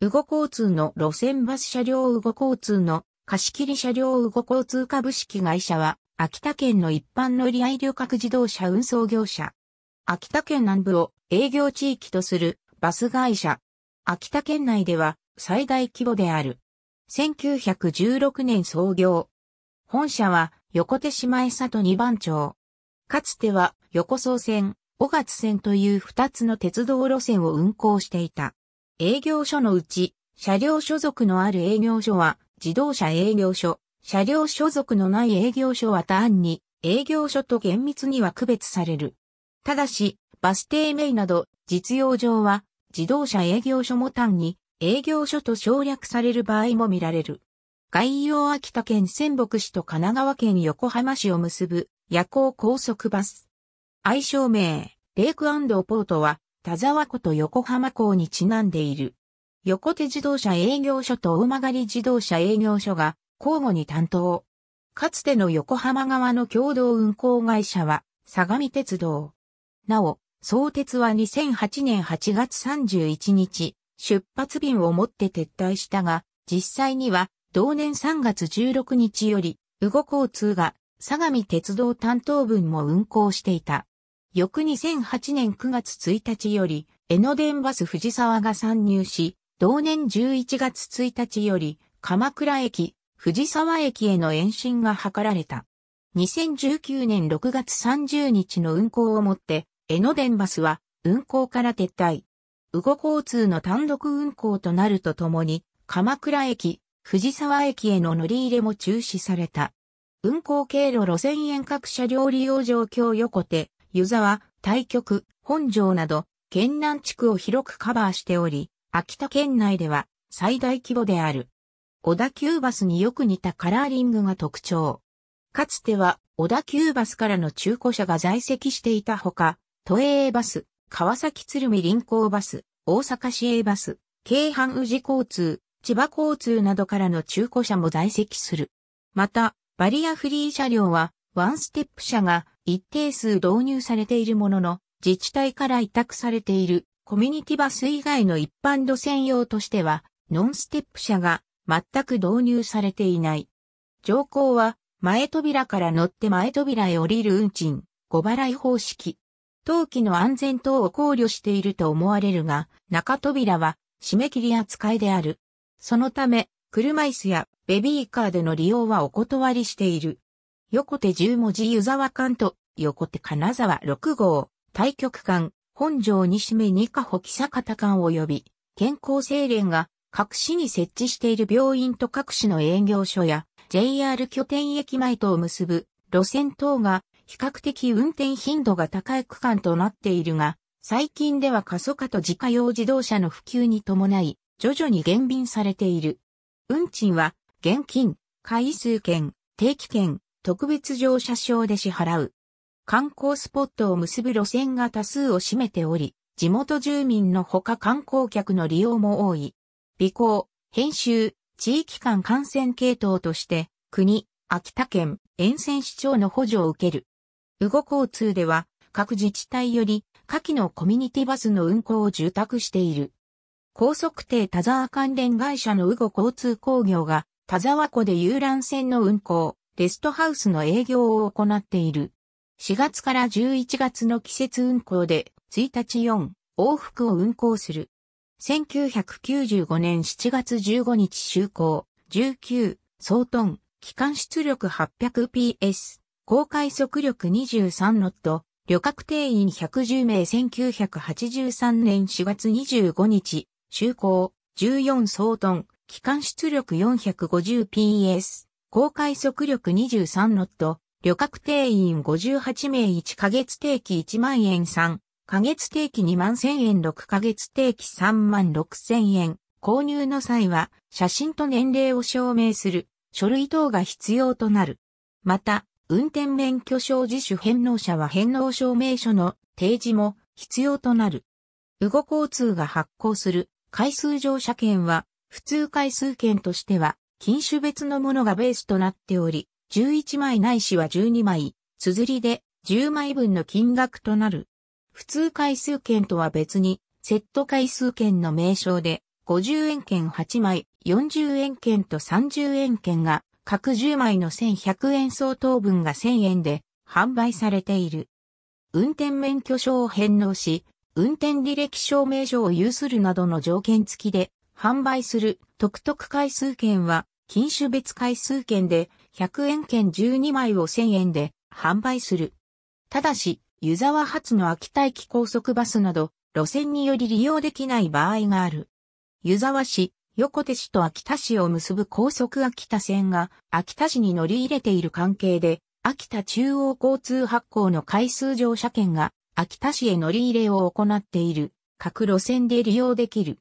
ウゴ交通の路線バス車両ウゴ交通の貸切車両ウゴ交通株式会社は、秋田県の一般乗り合い旅客自動車運送業者。秋田県南部を営業地域とするバス会社。秋田県内では最大規模である。1916年創業。本社は横手島江里二番町。かつては横総線、小勝線という二つの鉄道路線を運行していた。営業所のうち、車両所属のある営業所は自動車営業所、車両所属のない営業所は単に営業所と厳密には区別される。ただし、バス停名など実用上は自動車営業所も単に営業所と省略される場合も見られる。概要秋田県仙北市と神奈川県横浜市を結ぶ夜行高速バス。愛称名、レイクオポートは田沢湖と横浜港にちなんでいる。横手自動車営業所と大曲自動車営業所が交互に担当。かつての横浜側の共同運行会社は相模鉄道。なお、相鉄は2008年8月31日、出発便を持って撤退したが、実際には同年3月16日より、動後交通が相模鉄道担当分も運行していた。翌2008年9月1日より、江ノ電バス藤沢が参入し、同年11月1日より、鎌倉駅、藤沢駅への延伸が図られた。2019年6月30日の運行をもって、江ノ電バスは運行から撤退。羽後交通の単独運行となるとともに、鎌倉駅、藤沢駅への乗り入れも中止された。運行経路路線沿革車両利用状況横手、湯沢、対局、本城など、県南地区を広くカバーしており、秋田県内では最大規模である。小田急バスによく似たカラーリングが特徴。かつては小田急バスからの中古車が在籍していたほか、都営バス、川崎鶴見臨港バス、大阪市営バス、京阪宇治交通、千葉交通などからの中古車も在籍する。また、バリアフリー車両はワンステップ車が一定数導入されているものの、自治体から委託されているコミュニティバス以外の一般路線用としては、ノンステップ車が全く導入されていない。乗降は前扉から乗って前扉へ降りる運賃、5払い方式。陶器の安全等を考慮していると思われるが、中扉は締め切り扱いである。そのため、車椅子やベビーカーでの利用はお断りしている。横手十文字湯沢間と、横手金沢六号、対局間、本庄西目二か保木坂田間及び、健康精錬が、各市に設置している病院と各市の営業所や、JR 拠点駅前とを結ぶ、路線等が、比較的運転頻度が高い区間となっているが、最近では過疎化と自家用自動車の普及に伴い、徐々に減便されている。運賃は、現金、回数券、定期券、特別乗車証で支払う。観光スポットを結ぶ路線が多数を占めており、地元住民のほか観光客の利用も多い。備考、編集、地域間感染系統として、国、秋田県、沿線市長の補助を受ける。羽後交通では、各自治体より、下記のコミュニティバスの運行を住宅している。高速艇田沢関連会社の羽後交通工業が、田沢湖で遊覧船の運行、レストハウスの営業を行っている。4月から11月の季節運行で1日4往復を運行する。1995年7月15日就航19総トン機関出力 800PS 公開速力23ノット旅客定員110名1983年4月25日就航14総トン機関出力 450PS 公開速力23ノット、旅客定員58名1ヶ月定期1万円3、ヶ月定期2万1000円6ヶ月定期3万6000円。購入の際は、写真と年齢を証明する書類等が必要となる。また、運転免許証自主返納者は返納証明書の提示も必要となる。ウゴ交通が発行する回数乗車券は、普通回数券としては品種別のものがベースとなっており、11枚ないしは12枚、綴りで10枚分の金額となる。普通回数券とは別に、セット回数券の名称で、50円券8枚、40円券と30円券が、各10枚の1100円相当分が1000円で販売されている。運転免許証を返納し、運転履歴証明書を有するなどの条件付きで販売する特特回数券は、禁酒別回数券で、100円券12枚を1000円で販売する。ただし、湯沢発の秋田駅高速バスなど、路線により利用できない場合がある。湯沢市、横手市と秋田市を結ぶ高速秋田線が秋田市に乗り入れている関係で、秋田中央交通発行の回数乗車券が秋田市へ乗り入れを行っている各路線で利用できる。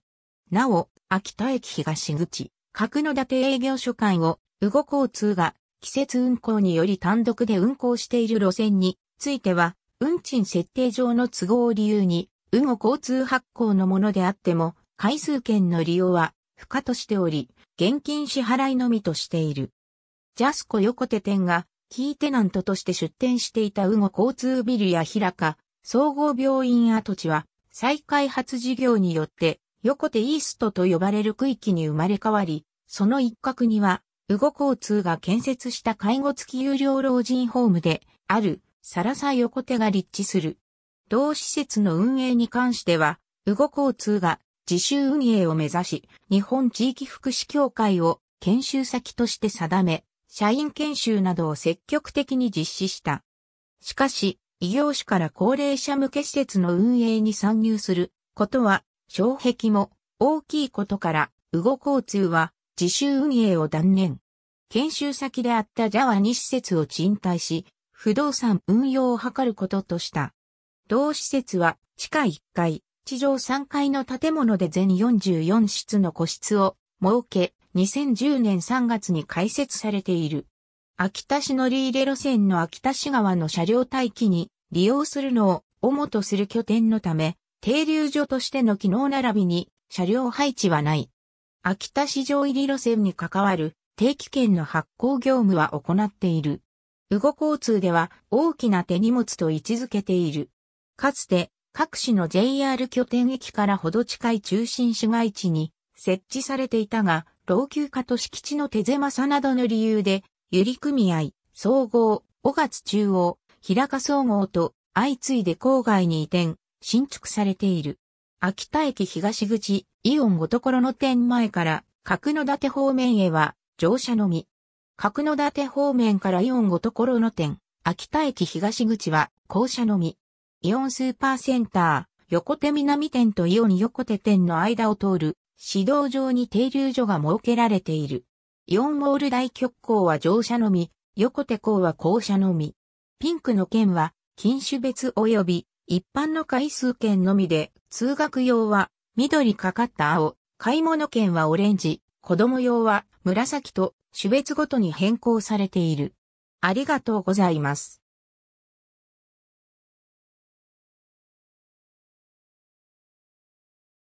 なお、秋田駅東口、角館営業所間を、羽後交通が、季節運行により単独で運行している路線については、運賃設定上の都合を理由に、羽後交通発行のものであっても、回数券の利用は不可としており、現金支払いのみとしている。ジャスコ横手店が、キーテナントとして出店していた羽後交通ビルや平か、総合病院跡地は、再開発事業によって横手イーストと呼ばれる区域に生まれ変わり、その一角には、ウゴ交通が建設した介護付き有料老人ホームで、ある、サラサ横手が立地する。同施設の運営に関しては、ウゴ交通が自主運営を目指し、日本地域福祉協会を研修先として定め、社員研修などを積極的に実施した。しかし、異業種から高齢者向け施設の運営に参入することは障壁も大きいことから、ウゴ交通は自主運営を断念。研修先であったジャワ2施設を賃貸し、不動産運用を図ることとした。同施設は地下1階、地上3階の建物で全44室の個室を設け、2010年3月に開設されている。秋田市乗り入れ路線の秋田市側の車両待機に利用するのを主とする拠点のため、停留所としての機能並びに車両配置はない。秋田市場入り路線に関わる定期券の発行業務は行っている。羽後交通では大きな手荷物と位置づけている。かつて各市の JR 拠点駅からほど近い中心市街地に設置されていたが、老朽化と敷地の手狭さなどの理由で、ゆり組合、総合、小月中央、平賀総合と相次いで郊外に移転、新築されている。秋田駅東口、イオンごところの店前から、角館方面へは、乗車のみ。角館方面からイオンごところの店、秋田駅東口は、降車のみ。イオンスーパーセンター、横手南店とイオン横手店の間を通る、市道上に停留所が設けられている。イオンモール大極光は乗車のみ、横手港は降車のみ。ピンクの県は、禁酒別及び一般の回数券のみで、通学用は緑かかった青、買い物券はオレンジ、子供用は紫と種別ごとに変更されている。ありがとうございます。